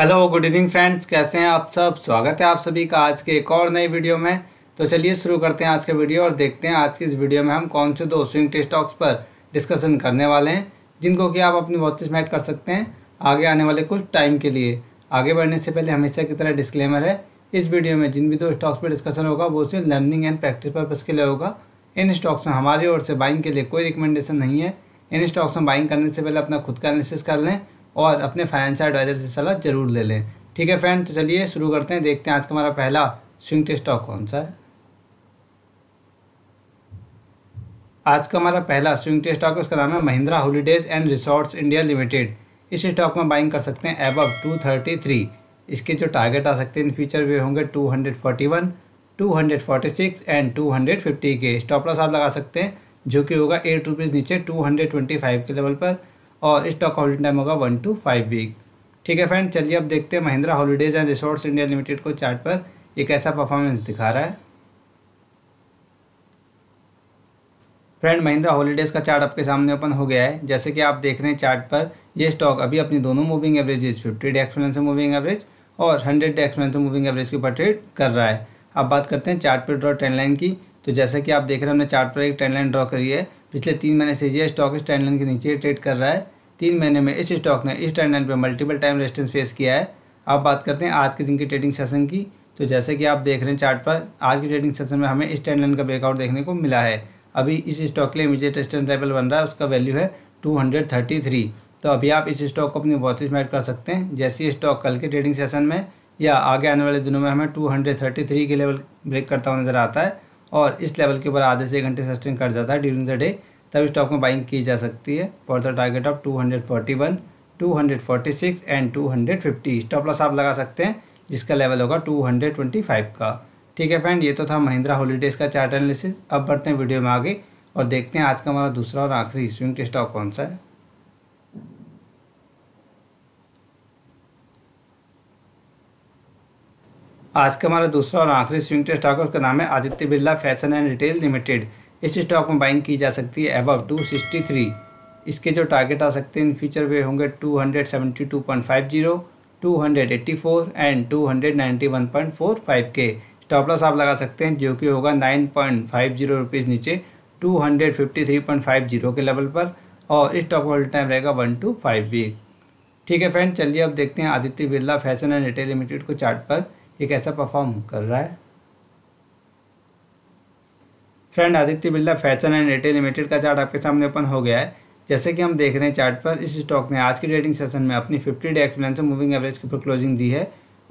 hello good evening friends कैसे हैं आप सब स्वागत है आप सभी का आज के एक और नई वीडियो में तो चलिए शुरू करते हैं आज का वीडियो और देखते हैं आज की इस वीडियो में हम कौन से दो स्विंग टेस्ट स्टॉक्स पर डिस्कशन करने वाले हैं जिनको कि आप अपनी बहुत में ऐड कर सकते हैं आगे आने वाले कुछ टाइम के लिए आगे बढ़ने से पहले हमेशा की तरह डिस्कलेमर है इस वीडियो में जिन भी दो स्टॉक्स पर डिस्कशन होगा वो सिर्फ लर्निंग एंड प्रैक्टिस पर्पज़ के लिए होगा इन स्टॉक्स में हमारी ओर से बाइंग के लिए कोई रिकमेंडेशन नहीं है इन स्टॉक्स में बाइंग करने से पहले अपना खुद का एनालिसिस कर लें और अपने फाइनेंशियल एडवाइज़र से सलाह ज़रूर ले लें ठीक है फ्रेंड तो चलिए शुरू करते हैं देखते हैं आज का हमारा पहला स्विंग स्टॉक कौन सा है आज का हमारा पहला स्विंग स्टॉक है उसका नाम है Mahindra Holidays and Resorts India Limited इस स्टॉक में बाइंग कर सकते हैं एबव टू थर्टी थ्री इसके जो टारगेट आ सकते हैं इन फ्यूचर वे होंगे two hundred forty one two hundred forty six and two hundred fifty के स्टॉप लॉस आप लगा सकते हैं जो कि होगा एट रुपीज़ नीचे टू हंड्रेड ट्वेंटी फाइव के लेवल पर और स्टॉक होल्डिंग टाइम होगा वन टू फाइव वीक ठीक है फ्रेंड चलिए अब देखते हैं Mahindra Holidays and Resorts India Limited को चार्ट पर ये कैसा परफॉर्मेंस दिखा रहा है फ्रेंड महिंद्रा हॉलीडेज़ का चार्ट आपके सामने ओपन हो गया है जैसे कि आप देख रहे हैं चार्ट पर ये स्टॉक अभी अपनी दोनों moving averages fifty day expense से मूविंग एवरेज और हंड्रेड डे एक्सपेंस से मूविंग एवरेज के ऊपर ट्रेड कर रहा है अब बात करते हैं चार्ट पर ड्रॉ ट्रेंड लाइन की तो जैसे कि आप देख रहे हैं हमने चार्ट पर एक ट्रेंड लाइन ड्रॉ करी है पिछले तीन महीने से ये स्टॉक इस ट्रेंड लाइन के नीचे ट्रेड कर रहा है तीन महीने में इस स्टॉक ने इस ट्रेंड लाइन पर मल्टीपल टाइम रेजिस्टेंस फेस किया है अब बात करते हैं आज के दिन की ट्रेडिंग सेशन की तो जैसे कि आप देख रहे हैं चार्ट पर आज के ट्रेडिंग सेशन में हमें इस ट्रेंड लाइन का ब्रेकआउट देखने को मिला है अभी इस स्टॉक के लिए इमीजिएट रेजिस्टेंस लेवल बन रहा है उसका वैल्यू है थ्री तो अभी आप इस स्टॉक को अपनी वॉचिज में ऐड कर सकते हैं जैसे स्टॉक कल के ट्रेडिंग सेशन में या आगे आने वाले दिनों में हमें थ्री के लेवल ब्रेक करता हुआ नज़र आता है और इस लेवल के ऊपर आधे से एक घंटे सस्टेन कर जाता है ड्यूरिंग द डे तब स्टॉक में बाइंग की जा सकती है for the target of two hundred forty one two hundred forty six and two hundred fifty stop loss आप लगा सकते हैं जिसका लेवल होगा टू हंड्रेड ट्वेंटी फाइव का ठीक है फ्रेंड ये तो था महिंद्रा हॉलीडेज़ का चार्ट एनालिसिस अब बढ़ते हैं वीडियो में आगे और देखते हैं आज का हमारा दूसरा और आखिरी स्विंग स्टॉक कौन सा है आज का हमारा दूसरा और आखिरी स्विंग ट्रेड स्टॉक है उसका नाम है Aditya Birla Fashion and Retail Limited इस स्टॉक में बाइंग की जा सकती है एबव थ्री इसके जो टारगेट आ सकते हैं इन फ्यूचर वे होंगे two two two hundred hundred seventy point five zero eighty four and two hundred ninety one point four five के स्टॉप लॉस आप लगा सकते हैं जो कि होगा nine point five zero rupees नीचे two hundred fifty three point five zero के लेवल पर और इस स्टॉक होल्ड टाइम रहेगा वन टू फाइव वीक ठीक है फ्रेंड चलिए अब देखते हैं Aditya Birla Fashion and Retail Limited को चार्ट पर ये कैसा परफॉर्म कर रहा है friend Aditya Birla Fashion and Retail Limited का चार्ट आपके सामने ओपन हो गया है जैसे कि हम देख रहे हैं चार्ट पर इस स्टॉक ने आज के ट्रेडिंग सेशन में अपनी 50 डे एक्सपेंस मूविंग एवरेज के ऊपर क्लोजिंग दी है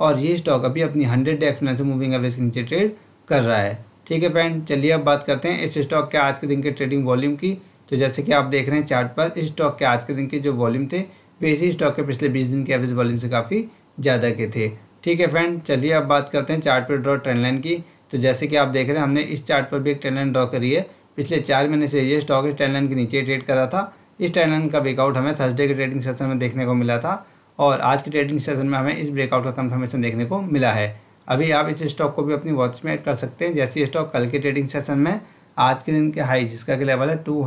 और ये स्टॉक अभी अपनी 100 डे एक्सपेंस मूविंग एवरेज के नीचे ट्रेड कर रहा है ठीक है फ्रेंड चलिए अब बात करते हैं इस स्टॉक के आज के दिन के ट्रेडिंग वॉल्यूम की तो जैसे कि आप देख रहे हैं चार्ट पर इस स्टॉक के आज के दिन के जो वॉल्यूम थे वे इसी स्टॉक के पिछले बीस दिन के एवरेज वॉल्यूम से काफ़ी ज़्यादा के थे ठीक है फ्रेंड चलिए अब बात करते हैं चार्ट पर ड्रॉ ट्रेंड लाइन की तो जैसे कि आप देख रहे हैं हमने इस चार्ट पर भी एक ट्रेंड लाइन ड्रॉ करी है पिछले चार महीने से ये स्टॉक इस ट्रेंड लाइन के नीचे ट्रेड कर रहा था इस ट्रेंड लाइन का ब्रेकआउट हमें थर्सडे के ट्रेडिंग सेशन में देखने को मिला था और आज के ट्रेडिंग सेशन में हमें इस ब्रेकआउट का कंफर्मेशन देखने को मिला है अभी आप इस स्टॉक को भी अपनी वॉच में ऐड कर सकते हैं जैसे स्टॉक कल के ट्रेडिंग सेशन में आज के दिन के हाई जिसका लेवल है टू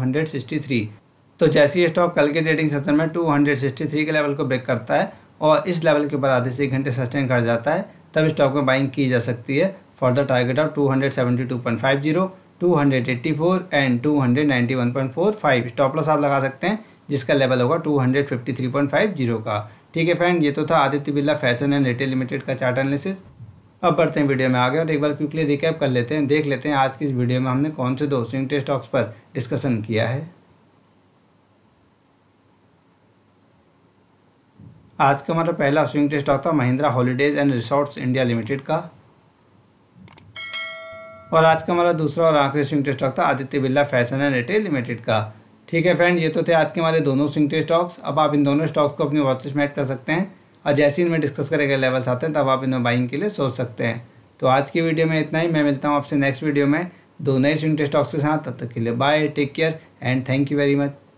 तो जैसे ही स्टॉक कल के ट्रेडिंग सेशन में 263 के लेवल को ब्रेक करता है और इस लेवल के ऊपर आधे से एक घंटे सस्टेन कर जाता है तब स्टॉक में बाइंग की जा सकती है for the target of 272.50, 284 and 291.45 stop loss आप लगा सकते हैं जिसका लेवल होगा 253.50 का ठीक है फ्रेंड ये तो था Aditya Birla Fashion and Retail Limited का चार्ट एनालिसिस अब बढ़ते हैं वीडियो में आगे और एक बार क्विकली रिकैप कर लेते हैं देख लेते हैं आज की इस वीडियो में हमने कौन से दो स्विंग टेस्ट स्टॉक्स पर डिस्कशन किया है आज का हमारा पहला स्विंग टेस्ट आता Mahindra Holidays and Resorts India Limited का और आज का हमारा दूसरा और आखिरी स्विंग टेस्ट स्टॉक था Aditya Birla Fashion and Retail Limited का ठीक है फ्रेंड ये तो थे आज के हमारे दोनों स्विंग टेस्ट स्टॉक्स अब आप इन दोनों स्टॉक्स को अपनी वॉचलिस्ट में ऐड कर सकते हैं और जैसे ही इनमें डिस्कस करेंगे लेवल्स आते हैं तब आप इनमें बाइंग के लिए सोच सकते हैं तो आज की वीडियो में इतना ही मैं मिलता हूँ आपसे नेक्स्ट वीडियो में दो नए स्विंग टेस्ट स्टॉक्स के साथ तब तक के लिए bye take care and thank you very much